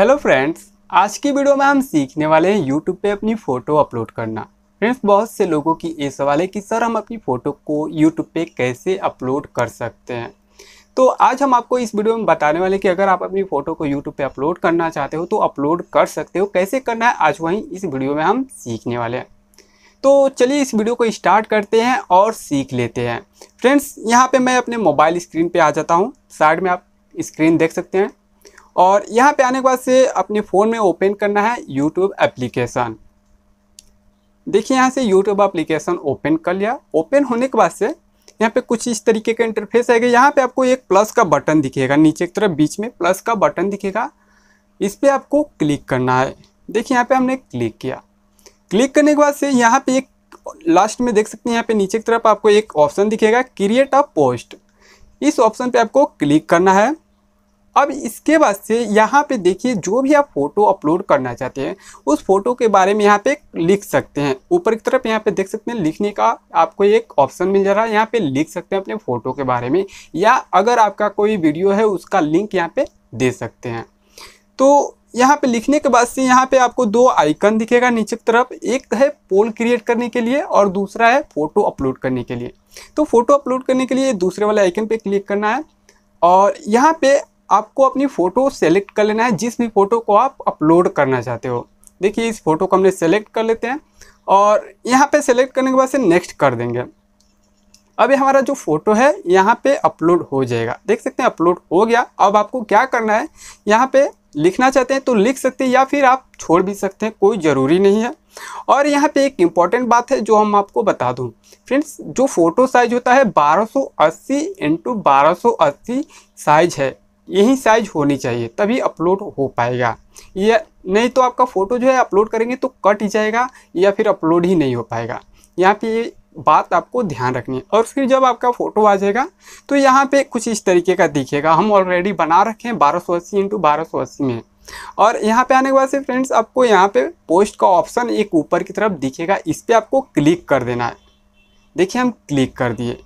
hello friends आज की video में हम सीखने वाले हैं यूट्यूब पे अपनी फ़ोटो अपलोड करना फ्रेंड्स बहुत से लोगों की ये सवाल है कि सर हम अपनी फ़ोटो को यूट्यूब पे कैसे अपलोड कर सकते हैं तो आज हम आपको इस वीडियो में बताने वाले कि अगर आप अपनी फ़ोटो को यूट्यूब पे अपलोड करना चाहते हो तो अपलोड कर सकते हो कैसे करना है आज वहीं इस वीडियो में हम सीखने वाले हैं तो चलिए इस वीडियो को स्टार्ट करते हैं और सीख लेते हैं फ्रेंड्स यहाँ पर मैं अपने मोबाइल स्क्रीन पर आ जाता हूँ साइड में आप स्क्रीन देख सकते हैं और यहाँ पे आने के बाद से अपने फ़ोन में ओपन करना है यूट्यूब एप्लीकेशन देखिए यहाँ से यूट्यूब एप्लीकेशन ओपन कर लिया ओपन होने के बाद से यहाँ पे कुछ इस तरीके का इंटरफेस आएगा यहाँ पे आपको एक प्लस का बटन दिखेगा नीचे की तरफ बीच में प्लस का बटन दिखेगा इस पर आपको क्लिक करना है देखिए यहाँ पे हमने क्लिक किया क्लिक करने के बाद से यहाँ पे एक लास्ट में देख सकते हैं यहाँ पे नीचे की तरफ आपको एक ऑप्शन दिखेगा क्रिएट अ पोस्ट इस ऑप्शन पे आपको क्लिक करना है अब इसके बाद से यहाँ पे देखिए जो भी आप फ़ोटो अपलोड करना चाहते हैं उस फ़ोटो के बारे में यहाँ पे लिख सकते हैं ऊपर की तरफ यहाँ पे देख सकते हैं लिखने का आपको एक ऑप्शन मिल जा रहा है यहाँ पे लिख सकते हैं अपने फ़ोटो के बारे में या अगर आपका कोई वीडियो है उसका लिंक यहाँ पे दे सकते हैं तो यहाँ पे लिखने के बाद से यहाँ पे आपको दो आइकन दिखेगा नीचे की तरफ एक है पोल क्रिएट करने के लिए और दूसरा है फ़ोटो अपलोड करने के लिए तो फ़ोटो अपलोड करने के लिए दूसरे वाले आइकन पे क्लिक करना है और यहाँ पे आपको अपनी फ़ोटो सेलेक्ट कर लेना है जिस भी फ़ोटो को आप अपलोड करना चाहते हो देखिए इस फ़ोटो को हमने सेलेक्ट कर लेते हैं और यहाँ पे सेलेक्ट करने के बाद से नेक्स्ट कर देंगे अभी हमारा जो फ़ोटो है यहाँ पे अपलोड हो जाएगा देख सकते हैं अपलोड हो गया अब आपको क्या करना है यहाँ पे लिखना चाहते हैं तो लिख सकते हैं या फिर आप छोड़ भी सकते हैं कोई ज़रूरी नहीं है और यहाँ पे एक इम्पॉर्टेंट बात है जो हम आपको बता दूँ फ्रेंड्स जो फ़ोटो साइज़ होता है 1280 सौ साइज़ है यही साइज़ होनी चाहिए तभी अपलोड हो पाएगा या नहीं तो आपका फ़ोटो जो है अपलोड करेंगे तो कट ही जाएगा या फिर अपलोड ही नहीं हो पाएगा यहाँ पे ये बात आपको ध्यान रखनी है और फिर जब आपका फ़ोटो आ जाएगा तो यहाँ पे कुछ इस तरीके का दिखेगा हम ऑलरेडी बना रखे हैं बारह सौ अस्सी इंटू बारह सौ अस्सी में और यहाँ पे आने के बाद से फ्रेंड्स आपको यहाँ पे पोस्ट का ऑप्शन एक ऊपर की तरफ दिखेगा इस पर आपको क्लिक कर देना है देखिए हम क्लिक कर दिए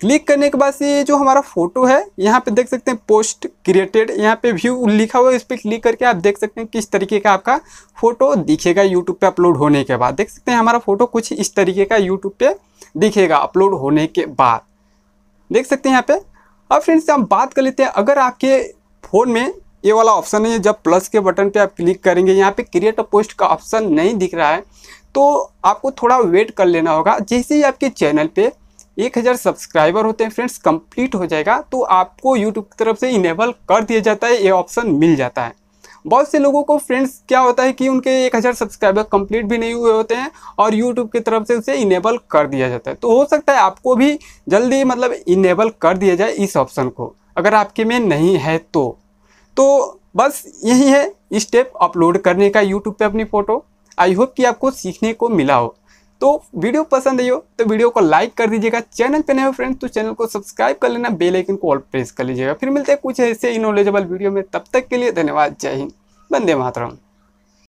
क्लिक करने के बाद ये जो हमारा फोटो है यहाँ पे देख सकते हैं पोस्ट क्रिएटेड यहाँ पे व्यू लिखा हुआ है इस पर क्लिक करके आप देख सकते हैं किस तरीके का आपका फोटो दिखेगा यूट्यूब पे अपलोड होने के बाद देख सकते हैं हमारा फोटो कुछ इस तरीके का यूट्यूब पे दिखेगा अपलोड होने के बाद देख सकते हैं यहाँ पे अब फ्रेंड्स हम बात कर लेते हैं अगर आपके फ़ोन में ये वाला ऑप्शन है जब प्लस के बटन पर आप क्लिक करेंगे यहाँ पे क्रिएट अ पोस्ट का ऑप्शन नहीं दिख रहा है तो आपको थोड़ा वेट कर लेना होगा जैसे ही आपके चैनल पर एक हज़ार सब्सक्राइबर होते हैं फ्रेंड्स कंप्लीट हो जाएगा तो आपको यूट्यूब की तरफ से इनेबल कर दिया जाता है ये ऑप्शन मिल जाता है बहुत से लोगों को फ्रेंड्स क्या होता है कि उनके एक हज़ार सब्सक्राइबर कंप्लीट भी नहीं हुए होते हैं और यूट्यूब की तरफ से उसे इनेबल कर दिया जाता है तो हो सकता है आपको भी जल्दी मतलब इनेबल कर दिया जाए इस ऑप्शन को अगर आपके में नहीं है तो तो बस यही है स्टेप अपलोड करने का यूट्यूब पर अपनी फ़ोटो आई होप कि आपको सीखने को मिला हो तो वीडियो पसंद आई हो तो वीडियो को लाइक कर दीजिएगा चैनल पे नए हो फ्रेंड्स तो चैनल को सब्सक्राइब कर लेना बेल आइकन को ऑल प्रेस कर लीजिएगा फिर मिलते हैं कुछ ऐसे ही नॉलेजेबल वीडियो में तब तक के लिए धन्यवाद जय हिंद बंदे मातरम